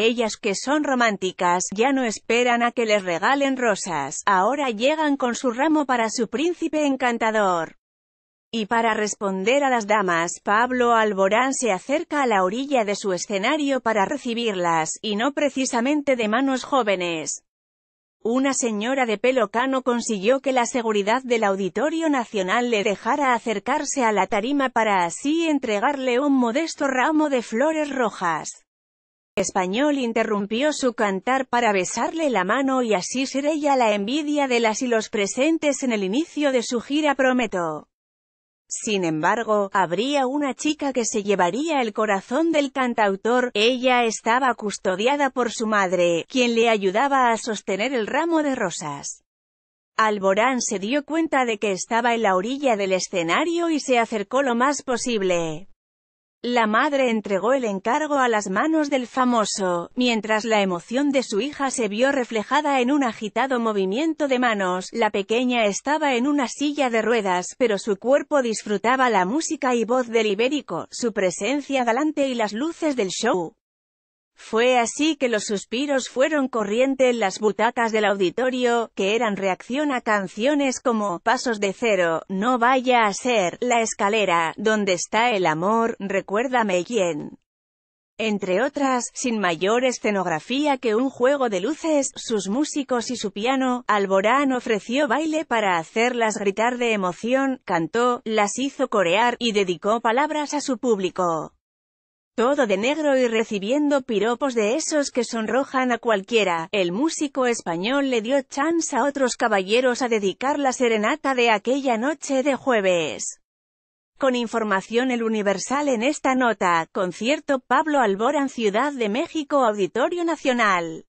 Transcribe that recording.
Ellas que son románticas, ya no esperan a que les regalen rosas, ahora llegan con su ramo para su príncipe encantador. Y para responder a las damas, Pablo Alborán se acerca a la orilla de su escenario para recibirlas, y no precisamente de manos jóvenes. Una señora de pelo cano consiguió que la seguridad del Auditorio Nacional le dejara acercarse a la tarima para así entregarle un modesto ramo de flores rojas español interrumpió su cantar para besarle la mano y así ser ella la envidia de las y los presentes en el inicio de su gira Prometo. Sin embargo, habría una chica que se llevaría el corazón del cantautor, ella estaba custodiada por su madre, quien le ayudaba a sostener el ramo de rosas. Alborán se dio cuenta de que estaba en la orilla del escenario y se acercó lo más posible. La madre entregó el encargo a las manos del famoso, mientras la emoción de su hija se vio reflejada en un agitado movimiento de manos. La pequeña estaba en una silla de ruedas, pero su cuerpo disfrutaba la música y voz del ibérico, su presencia galante y las luces del show. Fue así que los suspiros fueron corriente en las butacas del auditorio, que eran reacción a canciones como Pasos de Cero, No Vaya a Ser, La Escalera, Donde Está el Amor, Recuérdame Quién. Entre otras, sin mayor escenografía que un juego de luces, sus músicos y su piano, Alborán ofreció baile para hacerlas gritar de emoción, cantó, las hizo corear, y dedicó palabras a su público todo de negro y recibiendo piropos de esos que sonrojan a cualquiera, el músico español le dio chance a otros caballeros a dedicar la serenata de aquella noche de jueves. Con información El Universal en esta nota, concierto Pablo Alborán Ciudad de México Auditorio Nacional.